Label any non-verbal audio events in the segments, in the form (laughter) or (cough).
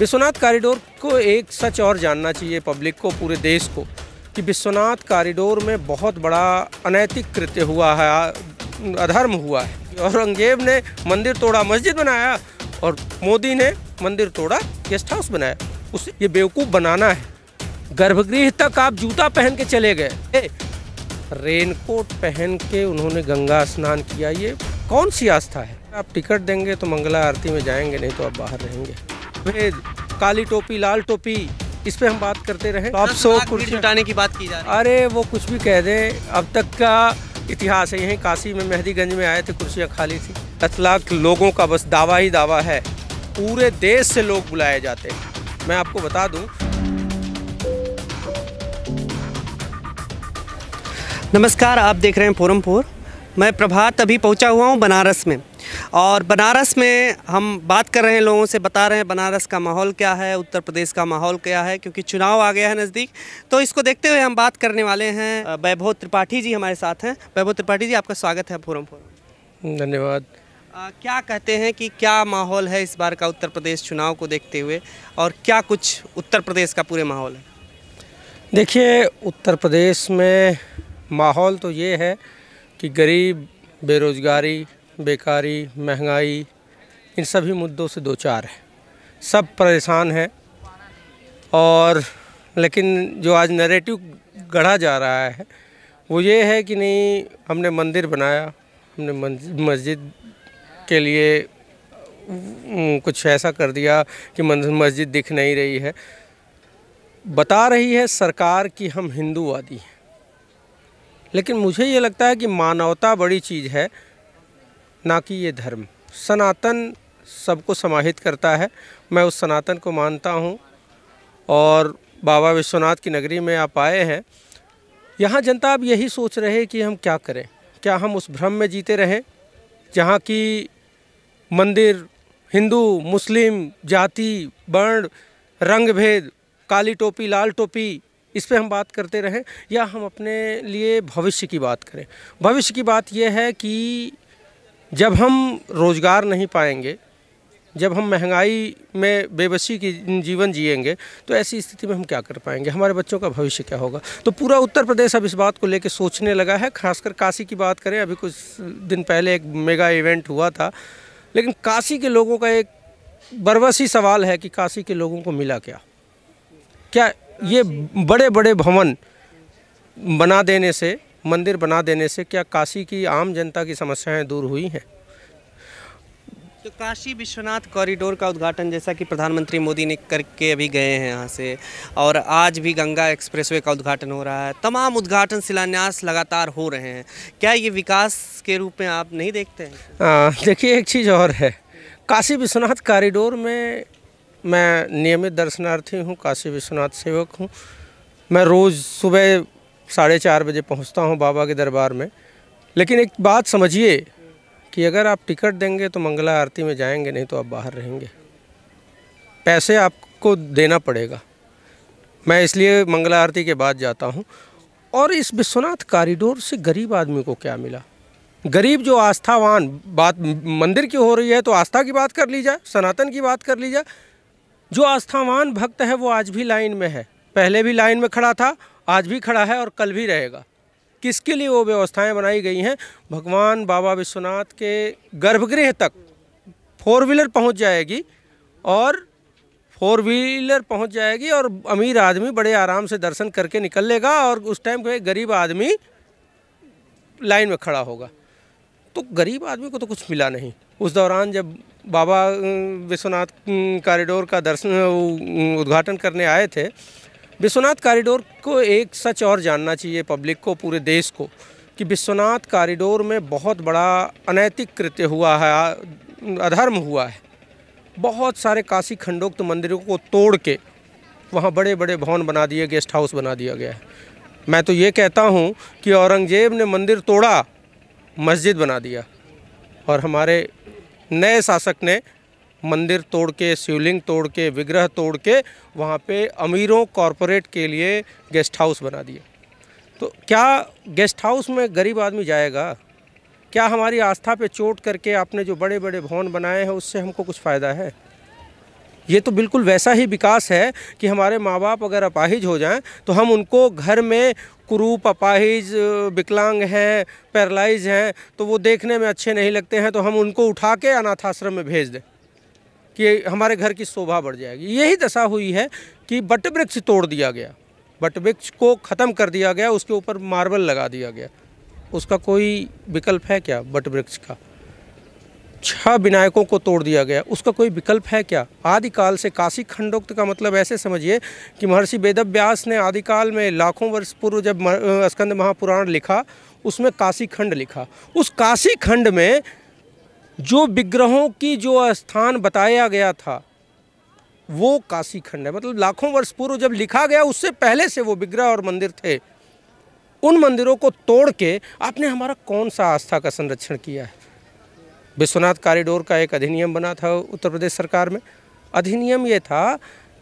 Vishwanath corridor को एक सच और जानना चाहिए पब्लिक को पूरे देश को कि विश्वनाथ कॉरिडोर में बहुत बड़ा अनैतिक कृत्य हुआ है अधर्म हुआ है औरंगजेब ने मंदिर तोड़ा मस्जिद बनाया और मोदी ने मंदिर तोड़ा गेस्ट हाउस बनाया उसे ये बेवकूफ़ बनाना है गर्भगृह तक आप जूता पहन के चले गए रेनकोट पहन के उन्होंने गंगा स्नान किया ये कौन सी आस्था है आप टिकट देंगे तो मंगला आरती में जाएंगे नहीं तो आप बाहर रहेंगे भेद काली टोपी लाल टोपी इस पे हम बात करते रहे तो आप सौ कुर्सी जुटाने की बात की जा रही अरे वो कुछ भी कह दे अब तक का इतिहास है यही काशी में मेहदीगंज में आए थे कुर्सियाँ खाली थी दस लाख लोगों का बस दावा ही दावा है पूरे देश से लोग बुलाए जाते हैं मैं आपको बता दूँ नमस्कार आप देख रहे हैं फोरमपुर मैं प्रभात अभी पहुंचा हुआ हूं बनारस में और बनारस में हम बात कर रहे हैं लोगों से बता रहे हैं बनारस का माहौल क्या है उत्तर प्रदेश का माहौल क्या है क्योंकि चुनाव आ गया है नज़दीक तो इसको देखते हुए हम बात करने वाले हैं वैभव त्रिपाठी जी हमारे साथ हैं वैभव त्रिपाठी जी आपका स्वागत है फोरम फोरम धन्यवाद क्या कहते हैं कि क्या माहौल है इस बार का उत्तर प्रदेश चुनाव को देखते हुए और क्या कुछ उत्तर प्रदेश का पूरे माहौल है देखिए उत्तर प्रदेश में माहौल तो ये है कि गरीब बेरोज़गारी बेकारी महंगाई इन सभी मुद्दों से दो चार है सब परेशान हैं और लेकिन जो आज नैरेटिव गढ़ा जा रहा है वो ये है कि नहीं हमने मंदिर बनाया हमने मस्जिद के लिए कुछ ऐसा कर दिया कि मस्जिद दिख नहीं रही है बता रही है सरकार कि हम हिंदूवादी हैं लेकिन मुझे ये लगता है कि मानवता बड़ी चीज़ है ना कि ये धर्म सनातन सबको समाहित करता है मैं उस सनातन को मानता हूँ और बाबा विश्वनाथ की नगरी में आप आए हैं यहाँ जनता अब यही सोच रहे कि हम क्या करें क्या हम उस भ्रम में जीते रहें जहाँ की मंदिर हिंदू मुस्लिम जाति वर्ण रंग भेद काली टोपी लाल टोपी इस पर हम बात करते रहें या हम अपने लिए भविष्य की बात करें भविष्य की बात यह है कि जब हम रोज़गार नहीं पाएंगे जब हम महंगाई में बेबसी की जीवन जिएंगे तो ऐसी स्थिति में हम क्या कर पाएंगे हमारे बच्चों का भविष्य क्या होगा तो पूरा उत्तर प्रदेश अब इस बात को लेकर सोचने लगा है खासकर काशी की बात करें अभी कुछ दिन पहले एक मेगा इवेंट हुआ था लेकिन काशी के लोगों का एक बरवसी सवाल है कि काशी के लोगों को मिला क्या क्या ये बड़े बड़े भवन बना देने से मंदिर बना देने से क्या काशी की आम जनता की समस्याएं दूर हुई हैं तो काशी विश्वनाथ कॉरिडोर का उद्घाटन जैसा कि प्रधानमंत्री मोदी ने करके अभी गए हैं यहाँ से और आज भी गंगा एक्सप्रेसवे का उद्घाटन हो रहा है तमाम उद्घाटन शिलान्यास लगातार हो रहे हैं क्या ये विकास के रूप में आप नहीं देखते हैं देखिए एक चीज़ और है काशी विश्वनाथ कॉरिडोर में मैं नियमित दर्शनार्थी हूँ काशी विश्वनाथ सेवक हूँ मैं रोज़ सुबह साढ़े चार बजे पहुंचता हूं बाबा के दरबार में लेकिन एक बात समझिए कि अगर आप टिकट देंगे तो मंगला आरती में जाएंगे नहीं तो आप बाहर रहेंगे पैसे आपको देना पड़ेगा मैं इसलिए मंगला आरती के बाद जाता हूँ और इस विश्वनाथ कॉरिडोर से गरीब आदमी को क्या मिला गरीब जो आस्थावान बात मंदिर की हो रही है तो आस्था की बात कर ली जाए सनातन की बात कर ली जाए जो आस्थावान भक्त है वो आज भी लाइन में है पहले भी लाइन में खड़ा था आज भी खड़ा है और कल भी रहेगा किसके लिए वो व्यवस्थाएं बनाई गई हैं भगवान बाबा विश्वनाथ के गर्भगृह तक फोर व्हीलर पहुंच जाएगी और फोर व्हीलर पहुंच जाएगी और अमीर आदमी बड़े आराम से दर्शन करके निकल लेगा और उस टाइम कोई गरीब आदमी लाइन में खड़ा होगा तो गरीब आदमी को तो कुछ मिला नहीं उस दौरान जब बाबा विश्वनाथ कॉरिडोर का दर्शन उद्घाटन करने आए थे विश्वनाथ कॉरिडोर को एक सच और जानना चाहिए पब्लिक को पूरे देश को कि विश्वनाथ कॉरिडोर में बहुत बड़ा अनैतिक कृत्य हुआ है अधर्म हुआ है बहुत सारे काशी खंडोक्त मंदिरों को तोड़ के वहाँ बड़े बड़े भवन बना दिए गेस्ट हाउस बना दिया गया है मैं तो ये कहता हूँ कि औरंगजेब ने मंदिर तोड़ा मस्जिद बना दिया और हमारे नए शासक ने मंदिर तोड़ के शिवलिंग तोड़ के विग्रह तोड़ के वहाँ पे अमीरों कॉरपोरेट के लिए गेस्ट हाउस बना दिए तो क्या गेस्ट हाउस में गरीब आदमी जाएगा क्या हमारी आस्था पे चोट करके आपने जो बड़े बड़े भवन बनाए हैं उससे हमको कुछ फ़ायदा है ये तो बिल्कुल वैसा ही विकास है कि हमारे माँ बाप अगर अपाहिज हो जाएं तो हम उनको घर में कुरूप अपाहिज विकलांग हैं पैरलाइज हैं तो वो देखने में अच्छे नहीं लगते हैं तो हम उनको उठा के अनाथ आश्रम में भेज दें कि हमारे घर की शोभा बढ़ जाएगी यही दशा हुई है कि बट वृक्ष तोड़ दिया गया बट वृक्ष को ख़त्म कर दिया गया उसके ऊपर मार्बल लगा दिया गया उसका कोई विकल्प है क्या बट वृक्ष का छह विनायकों को तोड़ दिया गया उसका कोई विकल्प है क्या आदिकाल से काशी खंडोक्त का मतलब ऐसे समझिए कि महर्षि व्यास ने आदिकाल में लाखों वर्ष पूर्व जब स्कंद महापुराण लिखा उसमें काशी खंड लिखा उस काशी खंड में जो विग्रहों की जो स्थान बताया गया था वो काशी खंड है मतलब लाखों वर्ष पूर्व जब लिखा गया उससे पहले से वो विग्रह और मंदिर थे उन मंदिरों को तोड़ के आपने हमारा कौन सा आस्था का संरक्षण किया है विश्वनाथ कॉरिडोर का एक अधिनियम बना था उत्तर प्रदेश सरकार में अधिनियम ये था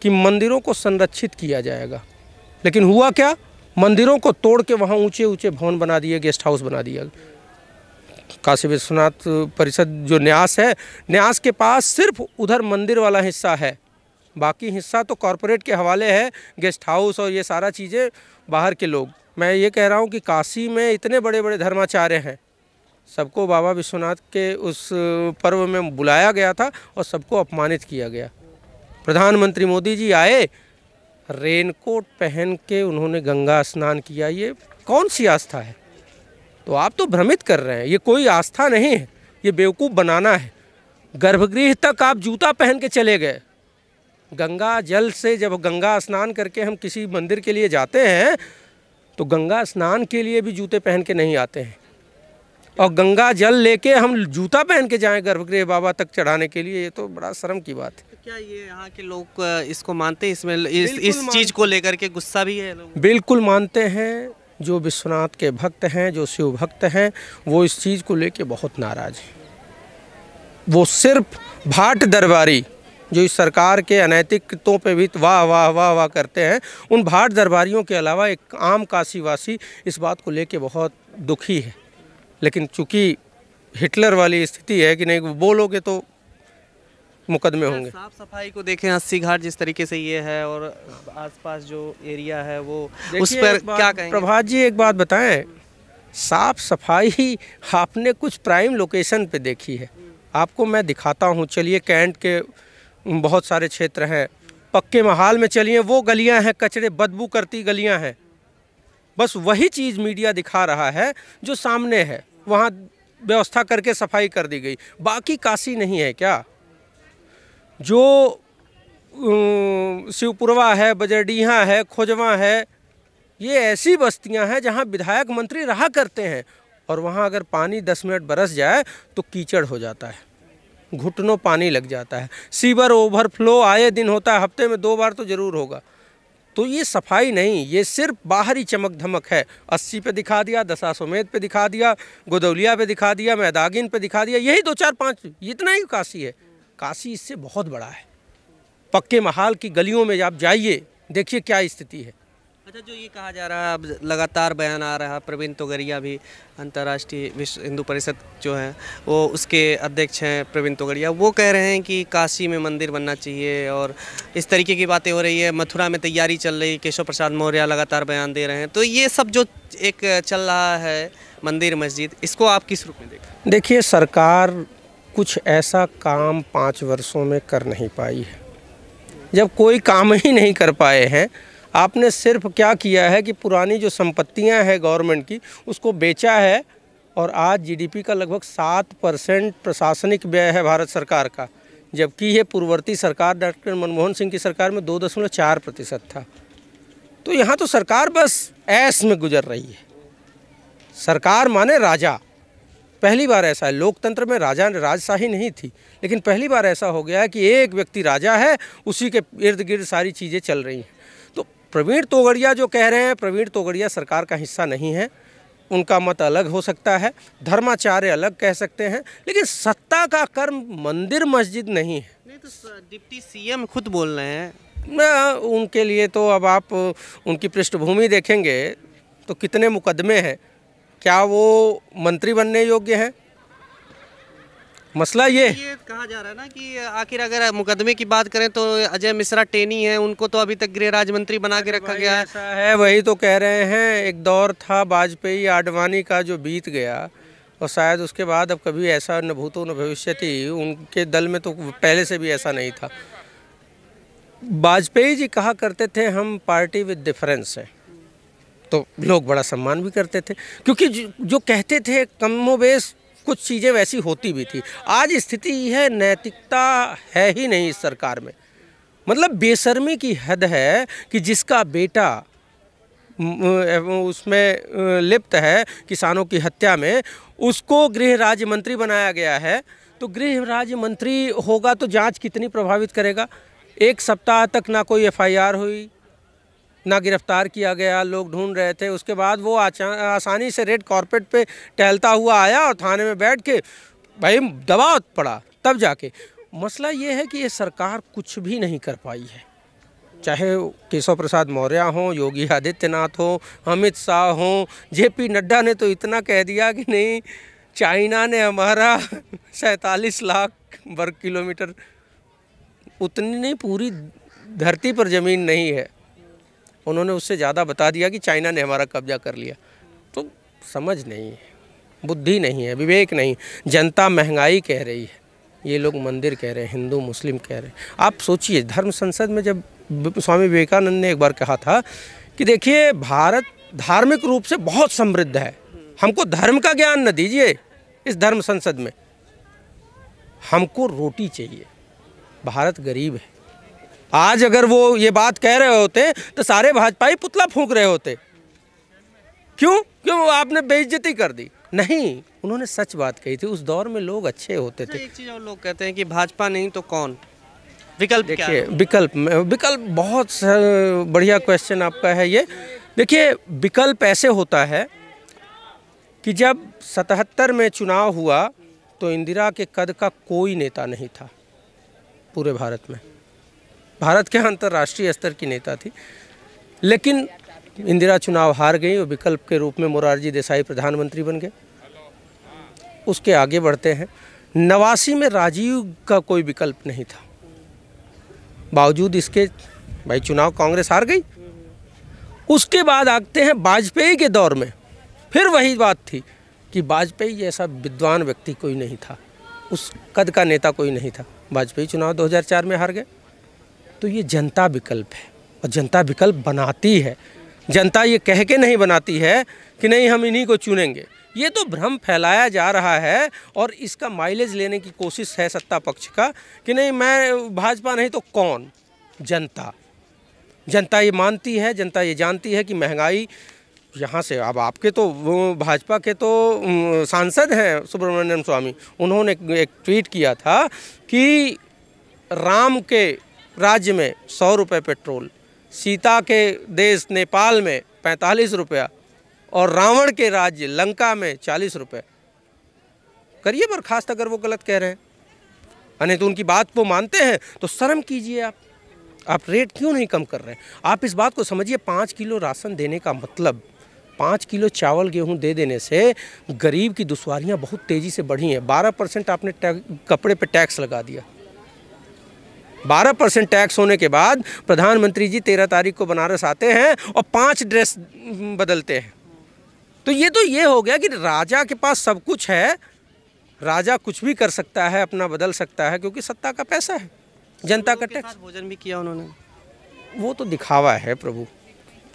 कि मंदिरों को संरक्षित किया जाएगा लेकिन हुआ क्या मंदिरों को तोड़ के वहाँ ऊंचे ऊंचे भवन बना दिए गेस्ट हाउस बना दिया काशी विश्वनाथ परिषद जो न्यास है न्यास के पास सिर्फ उधर मंदिर वाला हिस्सा है बाकी हिस्सा तो कॉरपोरेट के हवाले है गेस्ट हाउस और ये सारा चीज़ें बाहर के लोग मैं ये कह रहा हूँ कि काशी में इतने बड़े बड़े धर्माचार्य हैं सबको बाबा विश्वनाथ के उस पर्व में बुलाया गया था और सबको अपमानित किया गया प्रधानमंत्री मोदी जी आए रेनकोट पहन के उन्होंने गंगा स्नान किया ये कौन सी आस्था है तो आप तो भ्रमित कर रहे हैं ये कोई आस्था नहीं है ये बेवकूफ़ बनाना है गर्भगृह तक आप जूता पहन के चले गए गंगा जल से जब गंगा स्नान करके हम किसी मंदिर के लिए जाते हैं तो गंगा स्नान के लिए भी जूते पहन के नहीं आते हैं और गंगा जल लेके हम जूता पहन के जाएं गर्भगृह बाबा तक चढ़ाने के लिए ये तो बड़ा शर्म की बात है क्या ये यहाँ के लोग इसको मानते हैं इसमें इस इस चीज़ को लेकर के गुस्सा भी है बिल्कुल मानते हैं जो विश्वनाथ के भक्त हैं जो शिव भक्त हैं वो इस चीज़ को लेके बहुत नाराज़ हैं वो सिर्फ भाट दरबारी जो इस सरकार के अनैतिक कृतों पे भी वाह वाह वाह वाह करते हैं उन भाट दरबारियों के अलावा एक आम काशीवासी इस बात को लेके बहुत दुखी है लेकिन चूँकि हिटलर वाली स्थिति है कि नहीं बोलोगे तो मुकदमे होंगे साफ सफाई को देखें अस्सी घाट जिस तरीके से ये है और आसपास जो एरिया है वो उस पर क्या कहें प्रभात जी एक बात बताएं साफ सफाई (laughs) आपने कुछ प्राइम लोकेशन पे देखी है आपको मैं दिखाता हूँ चलिए कैंट के बहुत सारे क्षेत्र हैं पक्के महाल में चलिए वो गलियाँ हैं कचरे बदबू करती गलियाँ हैं बस वही चीज़ मीडिया दिखा रहा है जो सामने है वहाँ व्यवस्था करके सफाई कर दी गई बाकी काशी नहीं है क्या जो शिवपुरवा है बजरडीहा है खोजवा है ये ऐसी बस्तियां हैं जहां विधायक मंत्री रहा करते हैं और वहां अगर पानी दस मिनट बरस जाए तो कीचड़ हो जाता है घुटनों पानी लग जाता है सीवर ओवरफ्लो आए दिन होता है हफ्ते में दो बार तो ज़रूर होगा तो ये सफाई नहीं ये सिर्फ बाहरी चमक धमक है अस्सी पे दिखा दिया दशा समेत पर दिखा दिया गोदौलिया पे दिखा दिया मैदागिन पे दिखा दिया यही दो चार पाँच इतना ही काशी है काशी इससे बहुत बड़ा है पक्के महाल की गलियों में आप जाइए देखिए क्या स्थिति है अच्छा जो ये कहा जा रहा है अब लगातार बयान आ रहा है प्रवीण तोगरिया भी अंतर्राष्ट्रीय विश्व हिंदू परिषद जो है वो उसके अध्यक्ष हैं प्रवीण तोगरिया वो कह रहे हैं कि काशी में मंदिर बनना चाहिए और इस तरीके की बातें हो रही है मथुरा में तैयारी चल रही केशव प्रसाद मौर्य लगातार बयान दे रहे हैं तो ये सब जो एक चल रहा है मंदिर मस्जिद इसको आप किस रूप में देखें देखिए सरकार कुछ ऐसा काम पाँच वर्षों में कर नहीं पाई है जब कोई काम ही नहीं कर पाए हैं आपने सिर्फ क्या किया है कि पुरानी जो संपत्तियां हैं गवर्नमेंट की उसको बेचा है और आज जीडीपी का लगभग सात परसेंट प्रशासनिक व्यय है भारत सरकार का जबकि ये पूर्ववर्ती सरकार डॉक्टर मनमोहन सिंह की सरकार में दो दशमलव चार प्रतिशत था तो यहाँ तो सरकार बस ऐस में गुजर रही है सरकार माने राजा पहली बार ऐसा है लोकतंत्र में राजा राजशाही नहीं थी लेकिन पहली बार ऐसा हो गया है कि एक व्यक्ति राजा है उसी के इर्द गिर्द सारी चीज़ें चल रही हैं तो प्रवीण तोगड़िया जो कह रहे हैं प्रवीण तोगड़िया सरकार का हिस्सा नहीं है उनका मत अलग हो सकता है धर्माचार्य अलग कह सकते हैं लेकिन सत्ता का कर्म मंदिर मस्जिद नहीं है नहीं तो डिप्टी सीएम खुद बोल रहे हैं उनके लिए तो अब आप उनकी पृष्ठभूमि देखेंगे तो कितने मुकदमे हैं क्या वो मंत्री बनने योग्य हैं मसला ये ये कहा जा रहा है ना कि आखिर अगर मुकदमे की बात करें तो अजय मिश्रा टेनी है उनको तो अभी तक गृह राज्य मंत्री बना के रखा गया है है वही तो कह रहे हैं एक दौर था वाजपेयी आडवाणी का जो बीत गया और शायद उसके बाद अब कभी ऐसा न भूतो न भविष्य उनके दल में तो पहले से भी ऐसा नहीं था वाजपेयी जी कहा करते थे हम पार्टी विद डिफरेंस है तो लोग बड़ा सम्मान भी करते थे क्योंकि जो कहते थे कमोबेश कुछ चीज़ें वैसी होती भी थी आज स्थिति यह नैतिकता है ही नहीं इस सरकार में मतलब बेशर्मी की हद है कि जिसका बेटा उसमें लिप्त है किसानों की हत्या में उसको गृह राज्य मंत्री बनाया गया है तो गृह राज्य मंत्री होगा तो जांच कितनी प्रभावित करेगा एक सप्ताह तक ना कोई एफआईआर हुई ना गिरफ्तार किया गया लोग ढूंढ रहे थे उसके बाद वो आसानी से रेड कॉर्पेट पे टहलता हुआ आया और थाने में बैठ के भाई दबाव पड़ा तब जाके मसला ये है कि ये सरकार कुछ भी नहीं कर पाई है चाहे केशव प्रसाद मौर्य हों योगी आदित्यनाथ हो अमित शाह हों जेपी नड्डा ने तो इतना कह दिया कि नहीं चाइना ने हमारा सैतालीस लाख वर्ग किलोमीटर उतनी नहीं पूरी धरती पर ज़मीन नहीं है उन्होंने उससे ज़्यादा बता दिया कि चाइना ने हमारा कब्जा कर लिया तो समझ नहीं है बुद्धि नहीं है विवेक नहीं जनता महंगाई कह रही है ये लोग मंदिर कह रहे हैं हिंदू मुस्लिम कह रहे हैं आप सोचिए धर्म संसद में जब स्वामी विवेकानंद ने एक बार कहा था कि देखिए भारत धार्मिक रूप से बहुत समृद्ध है हमको धर्म का ज्ञान न दीजिए इस धर्म संसद में हमको रोटी चाहिए भारत गरीब है आज अगर वो ये बात कह रहे होते तो सारे भाजपा ही पुतला फूंक रहे होते क्यों क्यों आपने बेइज्जती कर दी नहीं उन्होंने सच बात कही थी उस दौर में लोग अच्छे होते अच्छा, थे एक चीज़ और लोग कहते हैं कि भाजपा नहीं तो कौन विकल्प देखिए विकल्प विकल्प बहुत बढ़िया क्वेश्चन आपका है ये देखिए विकल्प ऐसे होता है कि जब सतहत्तर में चुनाव हुआ तो इंदिरा के कद का कोई नेता नहीं था पूरे भारत में भारत के अंतर्राष्ट्रीय स्तर की नेता थी लेकिन इंदिरा चुनाव हार गई और विकल्प के रूप में मोरारजी देसाई प्रधानमंत्री बन गए उसके आगे बढ़ते हैं नवासी में राजीव का कोई विकल्प नहीं था बावजूद इसके भाई चुनाव कांग्रेस हार गई उसके बाद आते हैं वाजपेयी के दौर में फिर वही बात थी कि वाजपेयी जैसा विद्वान व्यक्ति कोई नहीं था उस कद का नेता कोई नहीं था वाजपेयी चुनाव 2004 में हार गए तो ये जनता विकल्प है और जनता विकल्प बनाती है जनता ये कह के नहीं बनाती है कि नहीं हम इन्हीं को चुनेंगे ये तो भ्रम फैलाया जा रहा है और इसका माइलेज लेने की कोशिश है सत्ता पक्ष का कि नहीं मैं भाजपा नहीं तो कौन जनता जनता ये मानती है जनता ये जानती है कि महंगाई यहाँ से अब आपके तो भाजपा के तो सांसद हैं सुब्रमण्यम स्वामी उन्होंने एक ट्वीट किया था कि राम के राज्य में सौ रुपये पेट्रोल सीता के देश नेपाल में पैंतालीस रुपया और रावण के राज्य लंका में चालीस रुपये करिए बर्खास्त अगर वो गलत कह रहे हैं अने तो उनकी बात को मानते हैं तो शर्म कीजिए आप आप रेट क्यों नहीं कम कर रहे हैं आप इस बात को समझिए पाँच किलो राशन देने का मतलब पाँच किलो चावल गेहूं दे देने से गरीब की दुशारियाँ बहुत तेज़ी से बढ़ी हैं बारह परसेंट आपने कपड़े पे टैक्स लगा दिया बारह परसेंट टैक्स होने के बाद प्रधानमंत्री जी तेरह तारीख को बनारस आते हैं और पाँच ड्रेस बदलते हैं तो ये तो ये हो गया कि राजा के पास सब कुछ है राजा कुछ भी कर सकता है अपना बदल सकता है क्योंकि सत्ता का पैसा है जनता का टैक्स भोजन भी किया उन्होंने वो तो दिखावा है प्रभु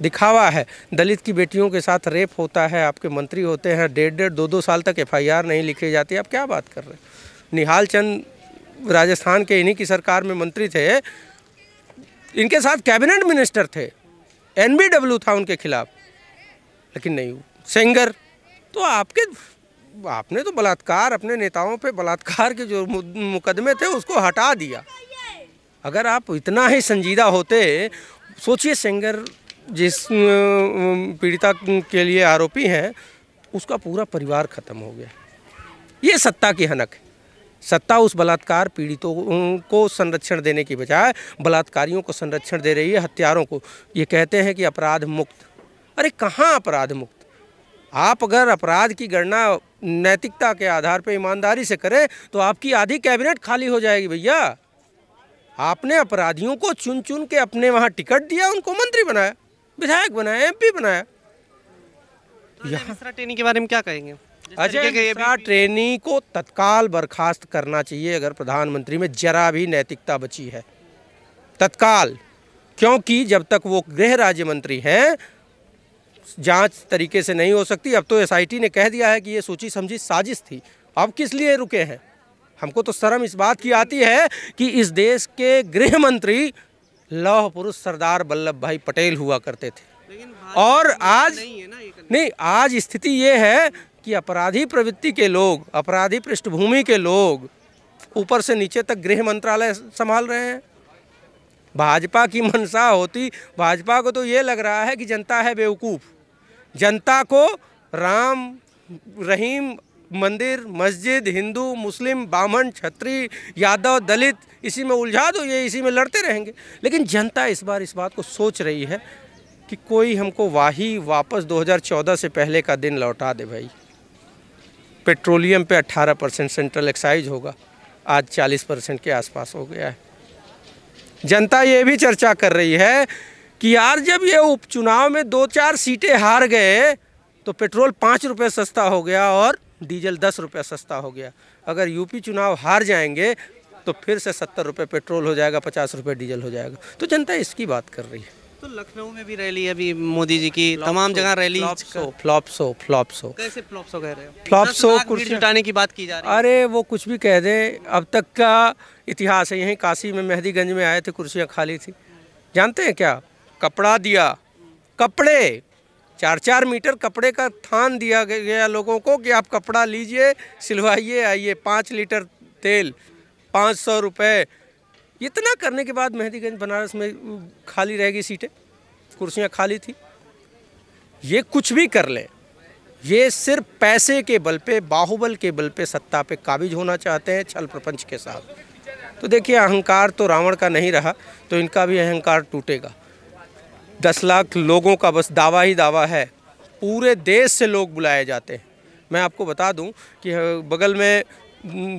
दिखावा है दलित की बेटियों के साथ रेप होता है आपके मंत्री होते हैं डेढ़ डेढ़ दो दो साल तक एफआईआर नहीं लिखी जाती आप क्या बात कर रहे हैं निहाल चंद राजस्थान के इन्हीं की सरकार में मंत्री थे इनके साथ कैबिनेट मिनिस्टर थे एनबीडब्ल्यू था उनके खिलाफ लेकिन नहीं सेंगर तो आपके आपने तो बलात्कार अपने नेताओं पे बलात्कार के जो मुकदमे थे उसको हटा दिया अगर आप इतना ही संजीदा होते सोचिए सेंगर जिस पीड़िता के लिए आरोपी हैं उसका पूरा परिवार ख़त्म हो गया ये सत्ता की हनक है सत्ता उस बलात्कार पीड़ितों को संरक्षण देने की बजाय बलात्कारियों को संरक्षण दे रही है हत्यारों को ये कहते हैं कि अपराध मुक्त अरे कहाँ अपराध मुक्त आप अगर अपराध की गणना नैतिकता के आधार पर ईमानदारी से करें तो आपकी आधी कैबिनेट खाली हो जाएगी भैया आपने अपराधियों को चुन चुन के अपने वहाँ टिकट दिया उनको मंत्री बनाया विधायक बनाया एमपी बनाया तो यहाँ ट्रेनिंग के बारे में क्या कहेंगे अजय अच्छा, ट्रेनी को तत्काल बर्खास्त करना चाहिए अगर प्रधानमंत्री में जरा भी नैतिकता बची है तत्काल क्योंकि जब तक वो गृह राज्य मंत्री हैं जांच तरीके से नहीं हो सकती अब तो एसआईटी ने कह दिया है कि ये सोची समझी साजिश थी अब किस लिए रुके हैं हमको तो शर्म इस बात की आती है कि इस देश के गृह मंत्री लौह पुरुष सरदार वल्लभ भाई पटेल हुआ करते थे और तो आज नहीं, नहीं आज स्थिति ये है कि अपराधी प्रवृत्ति के लोग अपराधी पृष्ठभूमि के लोग ऊपर से नीचे तक गृह मंत्रालय संभाल रहे हैं भाजपा की मनसा होती भाजपा को तो ये लग रहा है कि जनता है बेवकूफ़ जनता को राम रहीम मंदिर मस्जिद हिंदू मुस्लिम ब्राह्मण छत्री यादव दलित इसी में उलझा दो ये इसी में लड़ते रहेंगे लेकिन जनता इस बार इस बात को सोच रही है कि कोई हमको वाही वापस 2014 से पहले का दिन लौटा दे भाई पेट्रोलियम पे 18 परसेंट सेंट्रल एक्साइज होगा आज 40 परसेंट के आसपास हो गया है जनता ये भी चर्चा कर रही है कि यार जब ये उपचुनाव में दो चार सीटें हार गए तो पेट्रोल पाँच रुपये सस्ता हो गया और डीजल दस रुपये सस्ता हो गया अगर यूपी चुनाव हार जाएंगे तो फिर से सत्तर रुपये पेट्रोल हो जाएगा पचास रुपये डीजल हो जाएगा तो जनता इसकी बात कर रही है तो लखनऊ में भी रैली अभी मोदी जी की तमाम जगह रैली फ्लॉप फ्लॉप सो कैसे सो कह रहे हो सो कुर्सी जुटाने की बात की जा रही है अरे वो कुछ भी कह दे अब तक का इतिहास है यहीं काशी में मेहदीगंज में आए थे कुर्सियाँ खाली थी जानते हैं क्या कपड़ा दिया कपड़े चार चार मीटर कपड़े का थान दिया गया लोगों को कि आप कपड़ा लीजिए सिलवाइए आइए पाँच लीटर तेल पाँच सौ रुपये इतना करने के बाद मेहदीगंज बनारस में खाली रह गई सीटें कुर्सियाँ खाली थी ये कुछ भी कर लें ये सिर्फ पैसे के बल पे बाहुबल के बल पे सत्ता पे काबिज होना चाहते हैं छल प्रपंच के साथ तो देखिए अहंकार तो रावण का नहीं रहा तो इनका भी अहंकार टूटेगा दस लाख लोगों का बस दावा ही दावा है पूरे देश से लोग बुलाए जाते हैं मैं आपको बता दूं कि बगल में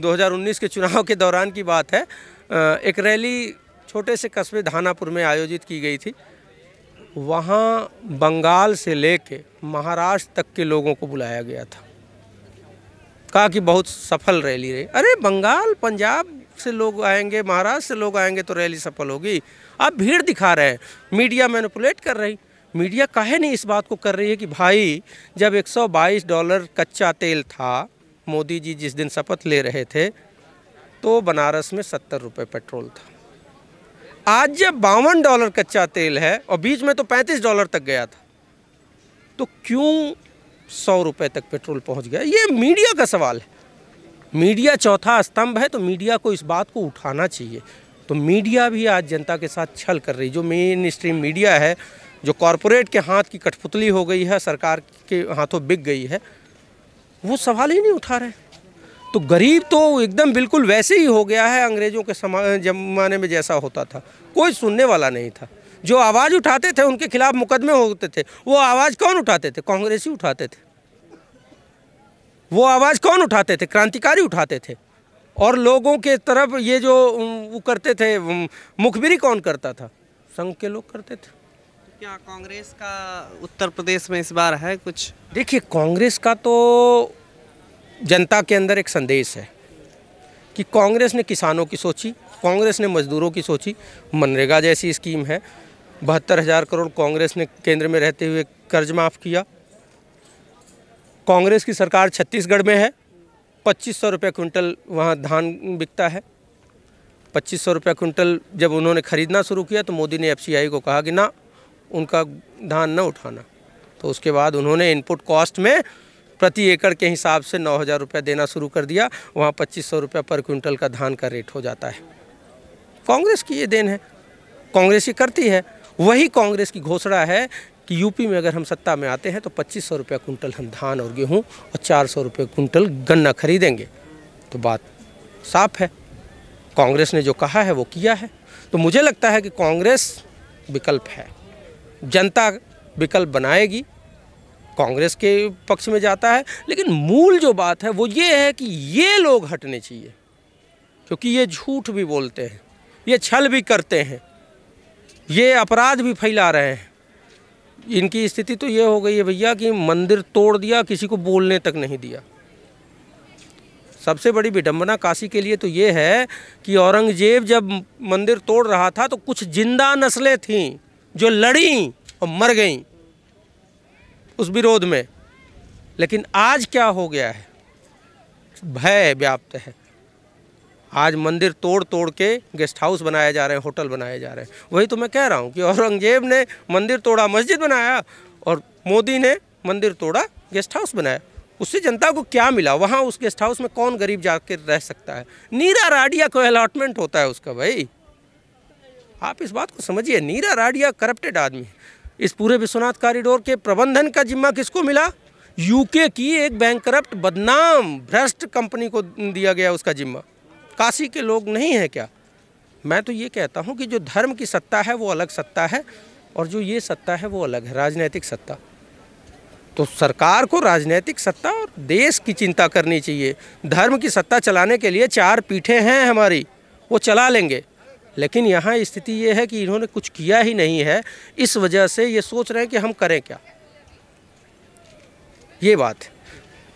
2019 के चुनाव के दौरान की बात है एक रैली छोटे से कस्बे धानापुर में आयोजित की गई थी वहाँ बंगाल से ले महाराष्ट्र तक के लोगों को बुलाया गया था कहा कि बहुत सफल रैली रही अरे बंगाल पंजाब से लोग आएंगे महाराष्ट्र से लोग आएंगे तो रैली सफल होगी आप भीड़ दिखा रहे हैं मीडिया मैनिपुलेट कर रही मीडिया कहे नहीं इस बात को कर रही है कि भाई जब 122 डॉलर कच्चा तेल था मोदी जी जिस दिन शपथ ले रहे थे तो बनारस में सत्तर रुपये पेट्रोल था आज जब बावन डॉलर कच्चा तेल है और बीच में तो पैंतीस डॉलर तक गया था तो क्यों सौ रुपये तक पेट्रोल पहुंच गया ये मीडिया का सवाल है मीडिया चौथा स्तंभ है तो मीडिया को इस बात को उठाना चाहिए तो मीडिया भी आज जनता के साथ छल कर रही जो मेन स्ट्रीम मीडिया है जो कॉरपोरेट के हाथ की कठपुतली हो गई है सरकार के हाथों बिक गई है वो सवाल ही नहीं उठा रहे तो गरीब तो एकदम बिल्कुल वैसे ही हो गया है अंग्रेज़ों के जमाने में जैसा होता था कोई सुनने वाला नहीं था जो आवाज़ उठाते थे उनके खिलाफ मुकदमे होते थे वो आवाज़ कौन उठाते थे कांग्रेस ही उठाते थे वो आवाज़ कौन उठाते थे क्रांतिकारी उठाते थे और लोगों के तरफ ये जो वो करते थे मुखबिरी कौन करता था संघ के लोग करते थे क्या कांग्रेस का उत्तर प्रदेश में इस बार है कुछ देखिए कांग्रेस का तो जनता के अंदर एक संदेश है कि कांग्रेस ने किसानों की सोची कांग्रेस ने मजदूरों की सोची मनरेगा जैसी स्कीम है बहत्तर हज़ार करोड़ कांग्रेस ने केंद्र में रहते हुए कर्ज माफ़ किया कांग्रेस की सरकार छत्तीसगढ़ में है पच्चीस सौ रुपये कुंटल वहाँ धान बिकता है पच्चीस सौ रुपये कुंटल जब उन्होंने ख़रीदना शुरू किया तो मोदी ने एफ को कहा कि ना उनका धान न उठाना तो उसके बाद उन्होंने इनपुट कॉस्ट में प्रति एकड़ के हिसाब से नौ हज़ार रुपया देना शुरू कर दिया वहाँ पच्चीस सौ रुपया पर क्विंटल का धान का रेट हो जाता है कांग्रेस की ये देन है कांग्रेस ही करती है वही कांग्रेस की घोषणा है कि यूपी में अगर हम सत्ता में आते हैं तो पच्चीस सौ रुपये कुंटल हम धान और गेहूँ और चार सौ रुपये कुंटल गन्ना खरीदेंगे तो बात साफ है कांग्रेस ने जो कहा है वो किया है तो मुझे लगता है कि कांग्रेस विकल्प है जनता विकल्प बनाएगी कांग्रेस के पक्ष में जाता है लेकिन मूल जो बात है वो ये है कि ये लोग हटने चाहिए क्योंकि ये झूठ भी बोलते हैं ये छल भी करते हैं ये अपराध भी फैला रहे हैं इनकी स्थिति तो ये हो गई है भैया कि मंदिर तोड़ दिया किसी को बोलने तक नहीं दिया सबसे बड़ी विडम्बना काशी के लिए तो ये है कि औरंगजेब जब मंदिर तोड़ रहा था तो कुछ जिंदा नस्लें थीं जो लड़ी और मर गईं उस विरोध में लेकिन आज क्या हो गया है भय व्याप्त है आज मंदिर तोड़ तोड़ के गेस्ट हाउस बनाए जा रहे हैं होटल बनाए जा रहे हैं वही तो मैं कह रहा हूँ कि (laughs) औरंगजेब ने मंदिर तोड़ा मस्जिद बनाया और मोदी ने मंदिर तोड़ा गेस्ट हाउस बनाया उससे जनता को क्या मिला वहाँ उस गेस्ट हाउस में कौन गरीब जाकर रह सकता है नीरा राडिया को अलाटमेंट होता है उसका भाई आप इस बात को समझिए नीरा राडिया करप्टेड आदमी है इस पूरे विश्वनाथ कॉरिडोर के प्रबंधन का जिम्मा किसको मिला यूके की एक बैंकरप्ट बदनाम भ्रष्ट कंपनी को दिया गया उसका जिम्मा काशी के लोग नहीं हैं क्या मैं तो ये कहता हूँ कि जो धर्म की सत्ता है वो अलग सत्ता है और जो ये सत्ता है वो अलग है राजनैतिक सत्ता तो सरकार को राजनैतिक सत्ता और देश की चिंता करनी चाहिए धर्म की सत्ता चलाने के लिए चार पीठें हैं हमारी वो चला लेंगे लेकिन यहाँ स्थिति ये है कि इन्होंने कुछ किया ही नहीं है इस वजह से ये सोच रहे हैं कि हम करें क्या ये बात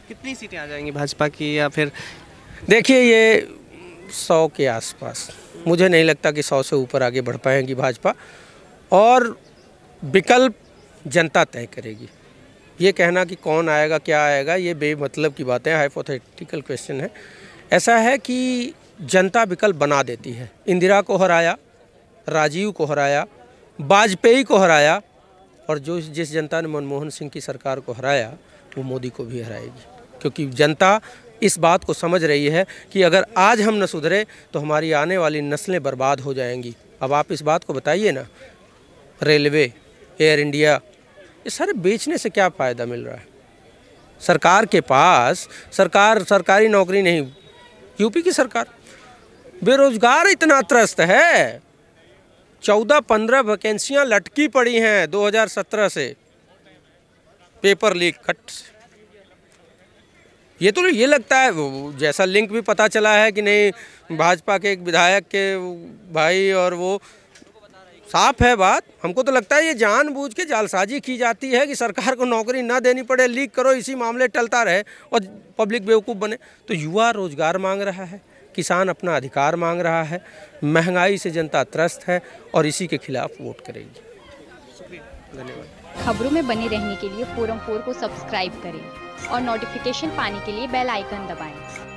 कितनी सीटें आ जाएंगी भाजपा की या फिर देखिए ये सौ के आसपास मुझे नहीं लगता कि सौ से ऊपर आगे बढ़ पाएंगी भाजपा और विकल्प जनता तय करेगी ये कहना कि कौन आएगा क्या आएगा ये बेमतलब की बातें हाइपोथेटिकल क्वेश्चन है ऐसा है कि जनता विकल्प बना देती है इंदिरा को हराया राजीव को हराया वाजपेयी को हराया और जो जिस जनता ने मनमोहन सिंह की सरकार को हराया वो मोदी को भी हराएगी क्योंकि जनता इस बात को समझ रही है कि अगर आज हम न सुधरे तो हमारी आने वाली नस्लें बर्बाद हो जाएंगी अब आप इस बात को बताइए ना रेलवे एयर इंडिया ये सारे बेचने से क्या फ़ायदा मिल रहा है सरकार के पास सरकार सरकारी नौकरी नहीं यूपी की सरकार बेरोजगार इतना त्रस्त है चौदह पंद्रह वैकेंसियां लटकी पड़ी हैं 2017 से पेपर लीक कट ये तो ये लगता है जैसा लिंक भी पता चला है कि नहीं भाजपा के एक विधायक के भाई और वो साफ है बात हमको तो लगता है ये जानबूझ के जालसाजी की जाती है कि सरकार को नौकरी ना देनी पड़े लीक करो इसी मामले टलता रहे और पब्लिक बेवकूफ़ बने तो युवा रोजगार मांग रहा है किसान अपना अधिकार मांग रहा है महंगाई से जनता त्रस्त है और इसी के खिलाफ वोट करेगी धन्यवाद खबरों में बने रहने के लिए फोरम फोर को सब्सक्राइब करें और नोटिफिकेशन पाने के लिए बेल आइकन दबाएं।